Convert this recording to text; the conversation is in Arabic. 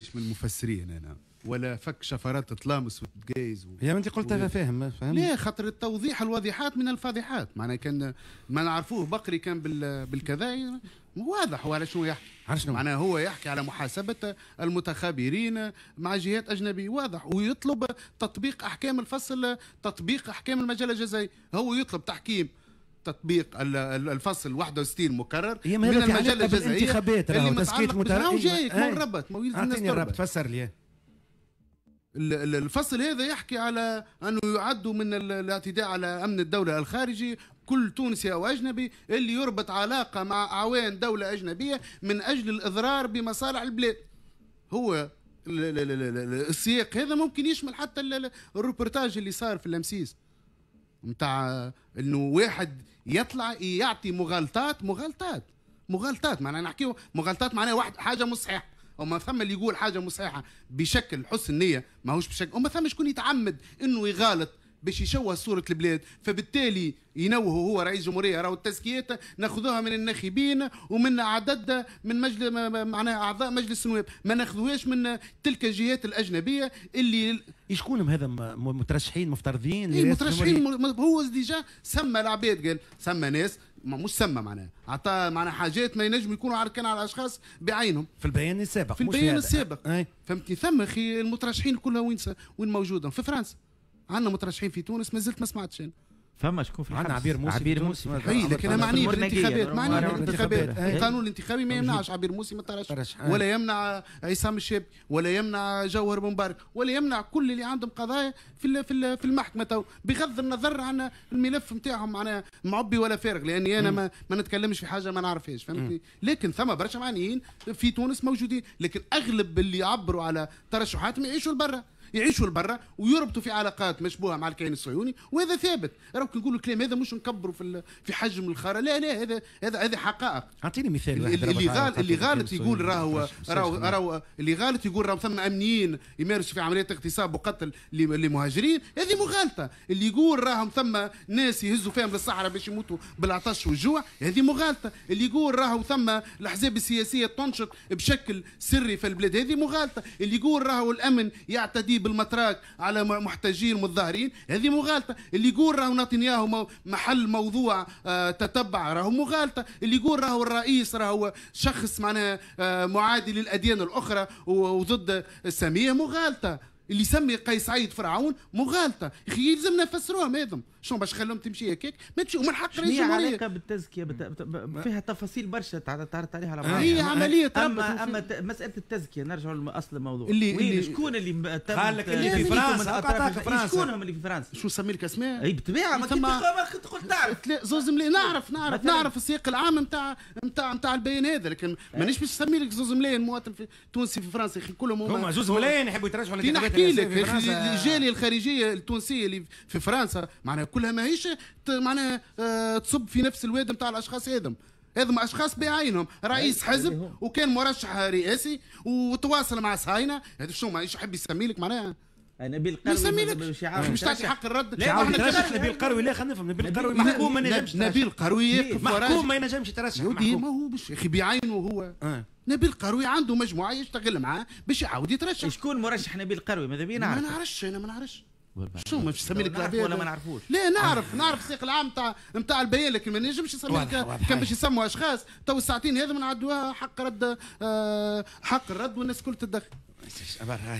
مش من المفسرين انا ولا فك شفرات تلامس وتقايز و... يا انت قلت و... فاهم فاهم لا خاطر التوضيح الواضحات من الفاضحات معناها كان ما نعرفوه بقري كان بال... بالكذا واضح هو على شنو يحكي على شنو معناها هو يحكي على محاسبه المتخابرين مع جهات اجنبيه واضح ويطلب تطبيق احكام الفصل تطبيق احكام المجال الجزائي هو يطلب تحكيم تطبيق الفصل 61 مكرر هي من المجله الجزائيه الانتخابات اللي متعلق متراجع أيوة، جايك أيوة. مو ربط مو اعطيني الربط فسر لي الفصل هذا يحكي على انه يعد من الاعتداء على امن الدوله الخارجي كل تونسي او اجنبي اللي يربط علاقه مع اعوان دوله اجنبيه من اجل الاضرار بمصالح البلاد هو السياق هذا ممكن يشمل حتى الروبرتاج اللي صار في الامسيس نتاع انه واحد يطلع يعطي مغالطات مغالطات مغالطات معناها نحكيو مغالطات معناها واحد حاجه مش صحيحه وما ثم اللي يقول حاجه مش صحيحه بشكل حسن نيه ماهوش بشكل وما ثم شكون يتعمد انه يغالط باش يشوه صوره البلاد فبالتالي ينوهوا هو رئيس جمهوريه راهو التزكيات ناخذوها من الناخبين ومن عدد من مجلس معناها اعضاء مجلس النواب ما ناخذوهاش من تلك الجهات الاجنبيه اللي يشكون هذا مترشحين مفترضين اي مترشحين هو ديجا سمى العباد قال سمى ناس ما مش سمى معناها عطى معناها حاجات ما ينجم يكونوا عاركين على الاشخاص بعينهم في البيان السابق في البيان السابق إيه؟ فهمتني ثم اخي المترشحين كلها وين وين موجوده في فرنسا عندنا مترشحين في تونس ما زلت ما سمعتش انا فما شكون في عندنا عبير موسي عبير موسي اي لكن انا معني بالانتخابات معني بالانتخابات القانون إيه؟ الانتخابي ما يمنعش عبير موسي من الترشح إيه. ولا يمنع عصام الشاب ولا يمنع جوهر مبارك ولا يمنع كل اللي عندهم قضايا في في المحكمه تو بغض النظر عن الملف نتاعهم معناها معبي ولا فارغ لاني انا ما, ما نتكلمش في حاجه ما نعرفهاش فهمتني لكن ثم برشا معنيين في تونس موجودين لكن اغلب اللي عبروا على ترشحاتهم يعيشوا لبرا يعيشوا لبرا ويربطوا في علاقات مشبوهه مع الكيان الصهيوني وهذا ثابت راك نقولوا الكلام هذا مش نكبروا في في حجم الخرا لا لا هذا هذا هذه حقائق اعطيني مثال واحد اللي غالط اللي غالط يقول راهو راهو راهو اللي غالط يقول راهو ثم امنيين يمارسوا في عمليات اغتصاب وقتل للمهاجرين هذه مغالطه اللي يقول راهم ثم ناس يهزوا فيهم للصحراء باش يموتوا بالعطش والجوع هذه مغالطه اللي يقول راهو ثم الاحزاب السياسيه تنشط بشكل سري في البلاد هذه مغالطه اللي يقول راهو الامن يعتدي تمضي بالمتراك على محتجين متظاهرين هذه مغالطه اللي يقول راهو نتنياهو محل موضوع آه، تتبع راهو مغالطه اللي يقول راهو الرئيس راهو شخص معناه آه، معادي للاديان الاخرى وضد الساميه مغالطه اللي يسمي قيس سعيد فرعون مغالطه يا اخي يلزمنا نفسروها ماذم شنو باش خلوهم تمشي هكاك ما تمشي ومن حق رئيس الجمهوريه علاقه بالتزكيه بت... فيها تفاصيل برشا تعرضت عليها الامراض هي عمليه اما اما ت... مساله التزكيه نرجع لاصل الموضوع اللي, اللي شكون اللي قال لك اللي في فرنسا إيه، شكونهم اللي في فرنسا شو سمي لك اسماء اي بطبيعه ما كنت تقول تعرف زوز ملايين نعرف نعرف نعرف السياق العام نتاع نتاع نتاع البيان هذا لكن إيه. مانيش باش نسمي لك زوز ملايين مواطن تونسي في فرنسا يا اخي كلهم هما زوز ملايين يحبوا يترجعوا نحكي لك الجاليه الخارجيه التونسيه اللي في فرنسا معناها كلها ماهيش معناها آه، تصب في نفس الواد نتاع الاشخاص هذم هذم اشخاص بعينهم رئيس أيوة، حزب أيوة. وكان مرشح رئاسي وتواصل مع صهاينه هذا شنو ما يحب يسمي لك معناها نبيل قروي مش تعطي حق الرد ما نجمش نبيل قروي لا خلينا نفهم نبيل قروي محكوم ما ينجمش نبيل قروي محكوم ما ينجمش يترشح ما هو مش يا اخي بعينه هو آه. نبيل قروي عنده مجموعه يشتغل معاه باش يعاود يترشح شكون مرشح نبيل قروي ماذا بينا نعرف ما نعرفش انا ما نعرفش شو ما تسمي لك العباد ولا ما نعرفوش لا نعرف نعرف السياق العام تاع نتاع البيان لكن ما نجمش نسمي لك كان باش يسموا اشخاص تو الساعتين هذو نعدوها حق رد آه، حق الرد والناس الكل تدخل